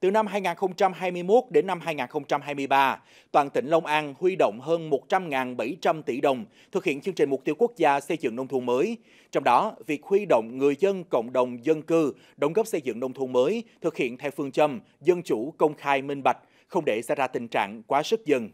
Từ năm 2021 đến năm 2023, toàn tỉnh Long An huy động hơn 100.700 tỷ đồng thực hiện chương trình mục tiêu quốc gia xây dựng nông thôn mới. Trong đó, việc huy động người dân cộng đồng dân cư đóng góp xây dựng nông thôn mới thực hiện theo phương châm dân chủ, công khai, minh bạch, không để xảy ra tình trạng quá sức dân.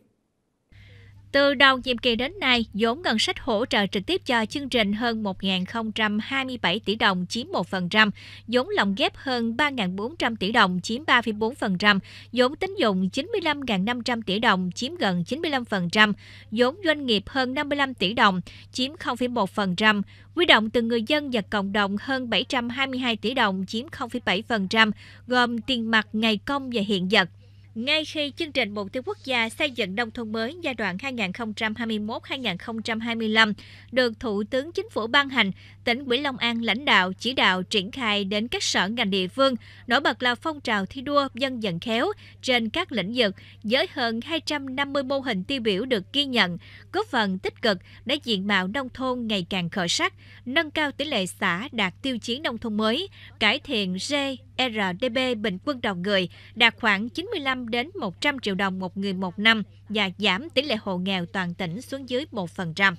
Từ đầu nhiệm kỳ đến nay, vốn ngân sách hỗ trợ trực tiếp cho chương trình hơn 1.027 tỷ đồng chiếm 1%, vốn lồng ghép hơn 3.400 tỷ đồng chiếm 3,4%, vốn tín dụng 95.500 tỷ đồng chiếm gần 95%, vốn doanh nghiệp hơn 55 tỷ đồng chiếm 0,1%, quy động từ người dân và cộng đồng hơn 722 tỷ đồng chiếm 0,7%, gồm tiền mặt ngày công và hiện vật. Ngay khi chương trình Mục tiêu Quốc gia xây dựng nông thôn mới giai đoạn 2021-2025 được Thủ tướng Chính phủ ban hành, tỉnh Quỹ Long An lãnh đạo chỉ đạo triển khai đến các sở ngành địa phương, nổi bật là phong trào thi đua dân vận khéo trên các lĩnh vực với hơn 250 mô hình tiêu biểu được ghi nhận, góp phần tích cực để diện mạo nông thôn ngày càng khởi sắc, nâng cao tỷ lệ xã đạt tiêu chí nông thôn mới, cải thiện g. RDB bình quân đầu người đạt khoảng 95 đến 100 triệu đồng một người một năm và giảm tỷ lệ hộ nghèo toàn tỉnh xuống dưới 1%.